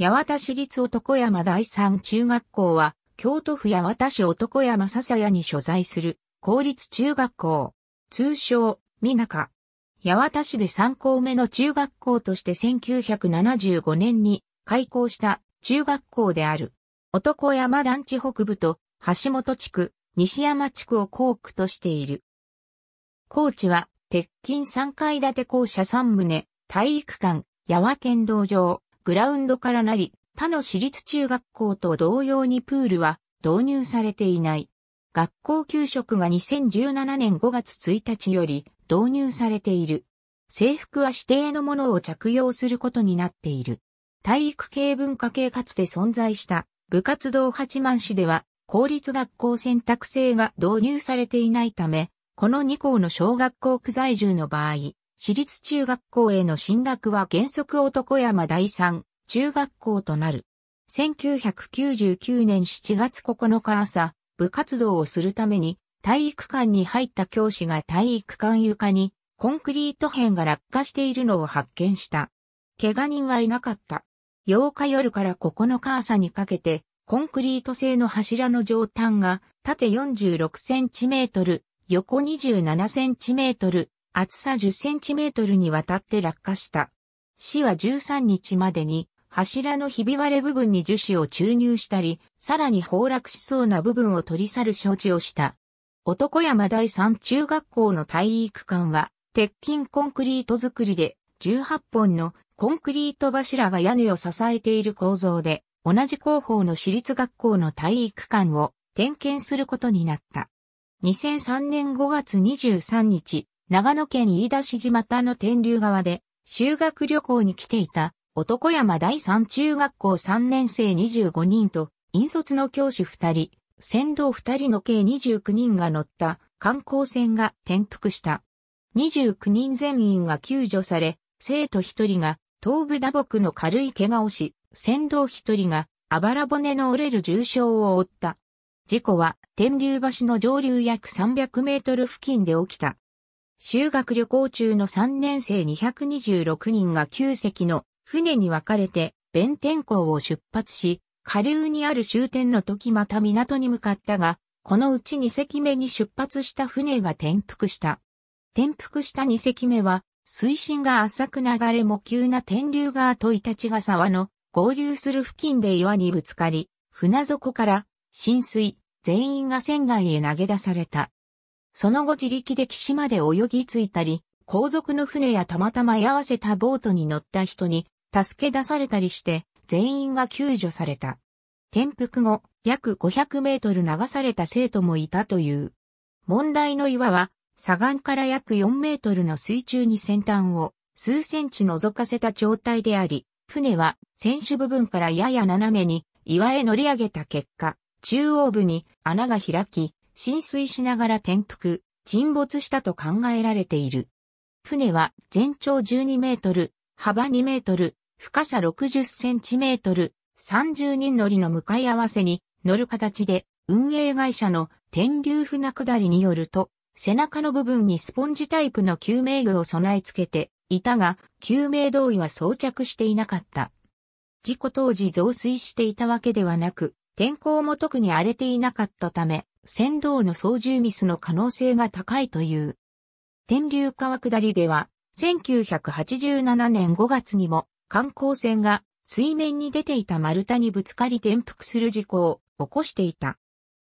八幡市立男山第三中学校は、京都府八幡市男山笹谷に所在する公立中学校、通称、美中。八幡市で3校目の中学校として1975年に開校した中学校である。男山団地北部と橋本地区、西山地区を校区としている。校地は、鉄筋3階建て校舎3棟、体育館、八和県道場、グラウンドからなり、他の私立中学校と同様にプールは導入されていない。学校給食が2017年5月1日より導入されている。制服は指定のものを着用することになっている。体育系文化系かつて存在した部活動八幡市では公立学校選択制が導入されていないため、この2校の小学校区在住の場合、私立中学校への進学は原則男山第三中学校となる。1999年7月9日朝、部活動をするために体育館に入った教師が体育館床にコンクリート片が落下しているのを発見した。怪我人はいなかった。8日夜から9日朝にかけて、コンクリート製の柱の上端が縦46センチメートル、横27センチメートル、厚さ10センチメートルにわたって落下した。市は13日までに柱のひび割れ部分に樹脂を注入したり、さらに崩落しそうな部分を取り去る承知をした。男山第三中学校の体育館は、鉄筋コンクリート作りで、18本のコンクリート柱が屋根を支えている構造で、同じ広報の私立学校の体育館を点検することになった。2003年5月23日、長野県飯田市島田の天竜川で修学旅行に来ていた男山第三中学校3年生25人と引率の教師2人、船頭2人の計29人が乗った観光船が転覆した。29人全員が救助され、生徒1人が頭部打撲の軽い怪我をし、船頭1人があばら骨の折れる重傷を負った。事故は天竜橋の上流約300メートル付近で起きた。修学旅行中の3年生226人が9隻の船に分かれて弁天港を出発し、下流にある終点の時また港に向かったが、このうち2隻目に出発した船が転覆した。転覆した2隻目は、水深が浅く流れも急な天竜川とイタチが沢の合流する付近で岩にぶつかり、船底から浸水、全員が船外へ投げ出された。その後自力で岸まで泳ぎ着いたり、後続の船やたまたま居合わせたボートに乗った人に助け出されたりして、全員が救助された。転覆後、約500メートル流された生徒もいたという。問題の岩は、左岸から約4メートルの水中に先端を数センチ覗かせた状態であり、船は船首部分からやや斜めに岩へ乗り上げた結果、中央部に穴が開き、浸水しながら転覆、沈没したと考えられている。船は全長12メートル、幅2メートル、深さ60センチメートル、30人乗りの向かい合わせに乗る形で、運営会社の天竜船下りによると、背中の部分にスポンジタイプの救命具を備え付けていたが、救命胴衣は装着していなかった。事故当時増水していたわけではなく、天候も特に荒れていなかったため、船頭の操縦ミスの可能性が高いという。天竜川下りでは、1987年5月にも観光船が水面に出ていた丸太にぶつかり転覆する事故を起こしていた。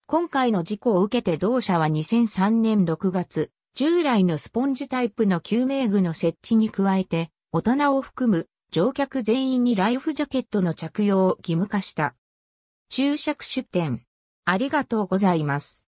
今回の事故を受けて同社は2003年6月、従来のスポンジタイプの救命具の設置に加えて、大人を含む乗客全員にライフジャケットの着用を義務化した。注釈出典。ありがとうございます。